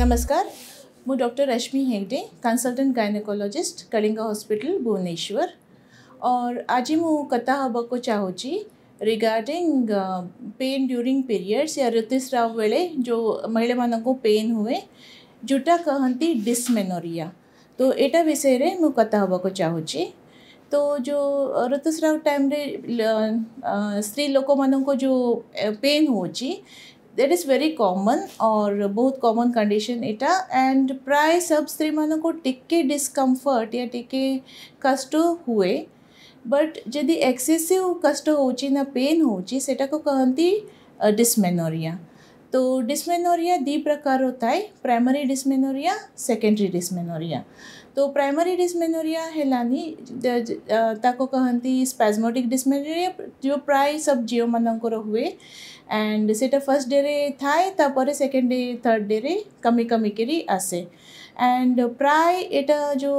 नमस्कार मु doctor Rashmi Hegde consultant gynaecologist Kalinga hospital Bhubaneswar और आज मुझे को चाहूँगी रिगार्डिंग पेन ड्यूरिंग पीरियड्स या ऋतुस्राव वेले जो महिला को पेन हुए जोटा कहती डिसमेनोरिया तो यहाँ विषय मुझे चाहूँगी तो जो ऋतुस्राव टाइम uh, स्त्री लोक मान जो पेन uh, हो दैट इज़ वेरी कॉमन और बहुत कॉमन कंडीशन इटा एंड प्राय सब स्त्री मानक टिके डिस्कम्फर्ट या टिके कष्ट हुए बट जदि एक्सेसिव कष्ट हो पेन हो कहती डिसमेनोरिया तो डिस्मेनोरिया दी प्रकार होता है प्राइमरी डिस्मेनोरिया सेकेंडरी डिस्मेनोरिया तो प्राइमरी डिस्मेनोरिया है ताको कहती स्पैजमोटिक डिस्मेनोरिया जो प्राय सब झीओ मानकर हुए एंड सेटा फर्स्ट डे रे थाए तापर सेकेंड डे थर्ड डे रे कमी कमी करी आसे एंड प्राय एटा जो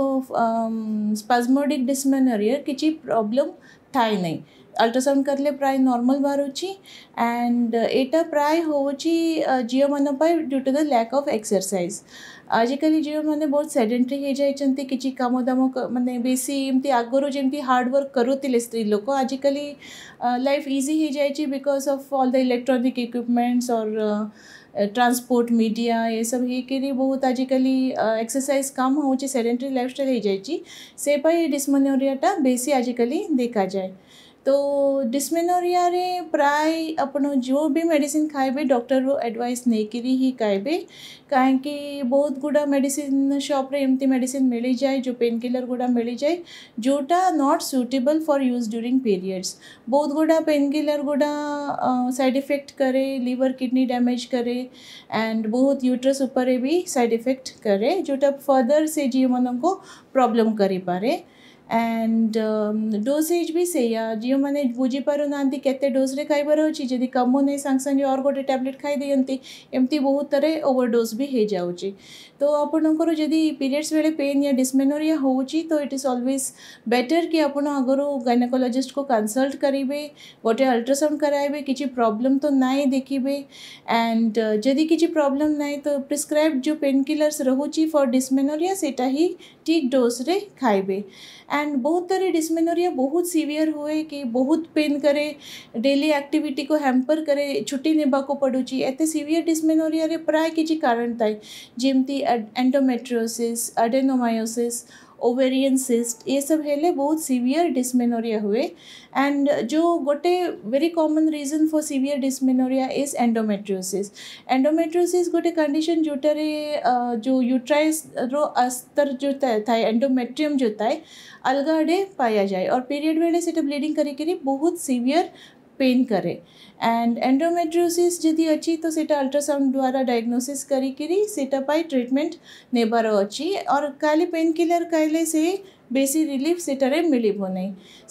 स्पाजमोटिक डिस्मेनोरिया किसी प्रॉब्लम थाय ना अल्ट्रासाउंड कर ले प्राय नॉर्मल बाहर एंड एटा प्राय हो झील मान due to the lack of exercise आजिकल झील मैंने बहुत सेडेटरी हो जाते कि कम दाम मानते बेसी आगर जमी हार्डवर्क करुले स्त्री लोक आजिकल लाइफ इजी हो जाए because of all the electronic equipments और ट्रांसपोर्ट मीडिया ये सब है बहुत आजिकल एक्सरसाइज कम होडेन्ट्री लाइफ स्टाइल हो जाए डिसमोनोरिया बेसी आजिकल देखा जाए तो डिसमेनोरिया रे प्राय अपन जो भी मेडिसिन खाए डॉक्टर रो एडवाइस नेकरी ही खाइबे काहेकि बहुत गुड़ा मेडिसिन शॉप रे एमती मेडिसिन मिली जाए जो पेन किलर गुड़ा मिल जाए जोटा not suitable for use during periods बहुत गुड़ा पेन किलर गुड़ा साइड इफेक्ट करे लिवर किडनी डैमेज करे एंड बहुत यूट्रस भी साइड इफेक्ट करे जोटा फर्दर से जीव मान को प्रॉब्लम करी एंड डोसेज um, भी से या जीव मैंने बुझी पारुनांती केते डोज रे खाइबार होती जी कम नहीं सांगे सांगे और गोटे टैबलेट खाई दिखती एमती बहुत थर ओवरडोज भी हो जाए तो आपणकर पीरियड्स बेले पेन या डिस्मेनोरिया हो तो इट इज अलवेज बेटर कि आप आगर गायनाकोलोजिस्ट को कनसल्ट करेंगे गोटे अल्ट्रासाउंड कराइबे किसी प्रोब्लम तो नाई देखिए एंड जदि किसी प्रोब्लम नाई तो प्रिस्क्राइब जो पेन किलर्स रोचे फर डिस्मेनोरिया सेटा ही डोज रे खाइबे एंड बहुत ଥରେ डिस्मेनोरिया बहुत सीवियर हुए कि बहुत पेन करे डेली एक्टिविटी को हैम्पर करे छुट्टी नेवाक पड़ू एत सीवियर डिस्मेनोरिया प्राय किसी कारण थाए जमी एंडोमेट्रिओसीस एडेनोमायोसीस ओवेरियन सिस्ट ये सब हेले बहुत सीवियर डिसमेनोरिया हुए एंड जो गोटे very common reason for severe dysmenorrhoea is endometriosis endometriosis गोटे कंडीशन जोटर जो यूट्राइस रो अस्तर जो था एंडोमेट्रियम जो था अलग आड़े पाया जाए और पीरियड वेले से ब्लीडिंग करके बहुत सीवियर पेन करे एंड एंड्रोमेट्रोसिस जी अच्छी तो सीटा अल्ट्रासाउंड द्वारा डायग्नोसिस करी ट्रिटमेंट नेबार अच्छी और खाली पेन किलर कहले से बेसी रिलीफ सेटर मिली ना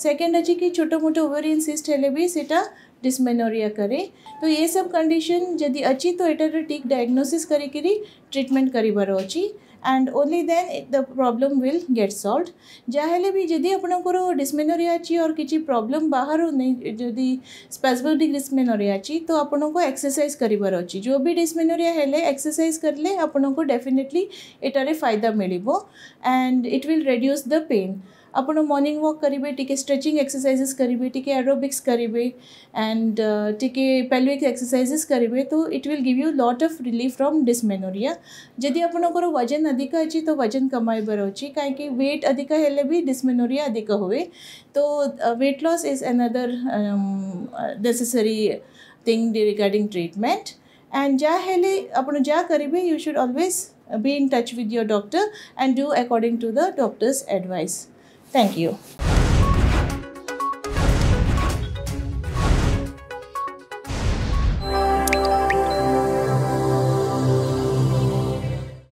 सेकेंड अच्छे कि छोट मोट ओवेरियन सिस्ट है डिस्मेनोरिया करे तो ये सब कंडीशन जदि अच्छी तो यार ठीक डायग्नोसिस करी ट्रीटमेंट करीबार अच्छी and only then the problem will get solved जहाँ भी जदि आपर डिस्मेनोरिया अच्छी और किसी प्रॉब्लम बाहर नहीं स्पेसिफिक डिस्मेनोरिया अच्छी तो आपको एक्सरसाइज कर जो भी डिस्मेनोरिया एक्सरसाइज करेंगे आपको डेफिनेटली यटार फायदा मिले and it will reduce the pain आपड़ मर्णिंग वॉक करेंगे टी स्ट्रेचिंग एक्सरसाइजेस करेंगे टी एरोबिक्स करेंगे एंड टी पेल्विक एक्सरसाइजेस करेंगे तो it will give you lot of relief from dysmenorrhoea जदि आप वजन अधिक अच्छे तो वजन कमाइबार अच्छी कहीं वेट अधिक हेले भी डिस्मेनोरिया अधिक हुए तो weight loss is another necessary thing regarding treatment and जहाँ आप जहाँ करेंगे you should always be in touch with your doctor and do according to the doctor's advice Thank you.